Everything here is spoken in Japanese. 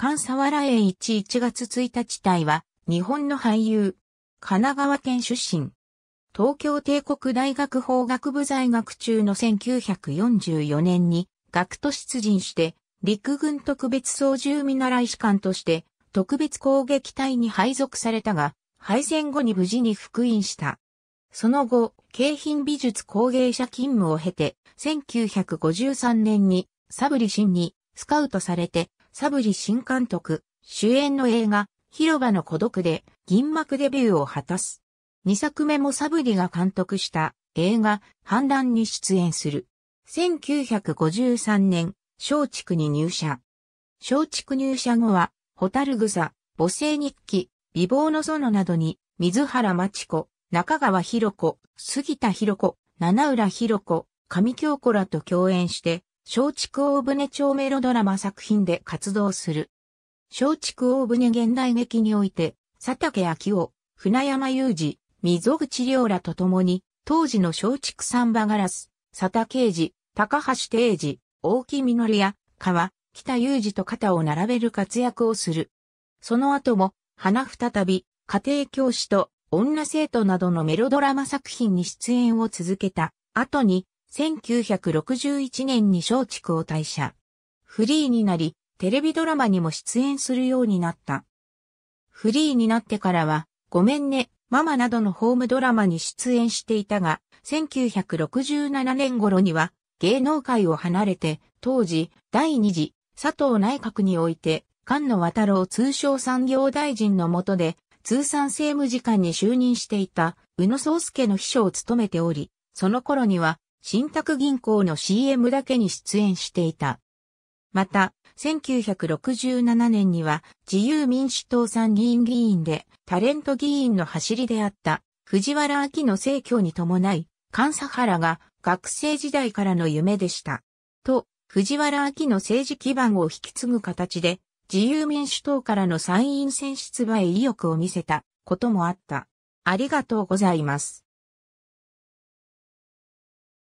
関沢原栄一1月1日隊は、日本の俳優、神奈川県出身。東京帝国大学法学部在学中の1944年に学徒出陣して、陸軍特別操縦見習士官として、特別攻撃隊に配属されたが、敗戦後に無事に復員した。その後、京浜美術工芸者勤務を経て、1953年にサブリシンにスカウトされて、サブリ新監督、主演の映画、広場の孤独で銀幕デビューを果たす。2作目もサブリが監督した映画、反乱に出演する。1953年、松竹に入社。松竹入社後は、ホタルグザ、母性日記、美貌の園などに、水原町子、中川博子、杉田博子、七浦博子、上京子らと共演して、松竹大船町メロドラマ作品で活動する。松竹大船現代劇において、佐竹昭夫、船山雄二、溝口良らと共に、当時の松竹三バガラス、佐竹英二、高橋定二、大木実や、川、北雄二と肩を並べる活躍をする。その後も、花再び、家庭教師と女生徒などのメロドラマ作品に出演を続けた後に、1961年に松竹を退社。フリーになり、テレビドラマにも出演するようになった。フリーになってからは、ごめんね、ママなどのホームドラマに出演していたが、1967年頃には芸能界を離れて、当時、第二次佐藤内閣において、菅野渡郎通商産業大臣の下で、通産政務次官に就任していた宇野宗介の秘書を務めており、その頃には信託銀行の CM だけに出演していた。また、1967年には自由民主党参議院議員でタレント議員の走りであった藤原秋の政教に伴い、菅佐原が学生時代からの夢でした。と、藤原秋の政治基盤を引き継ぐ形で、自由民主党からの参院選出馬へ意欲を見せたこともあった。ありがとうございます。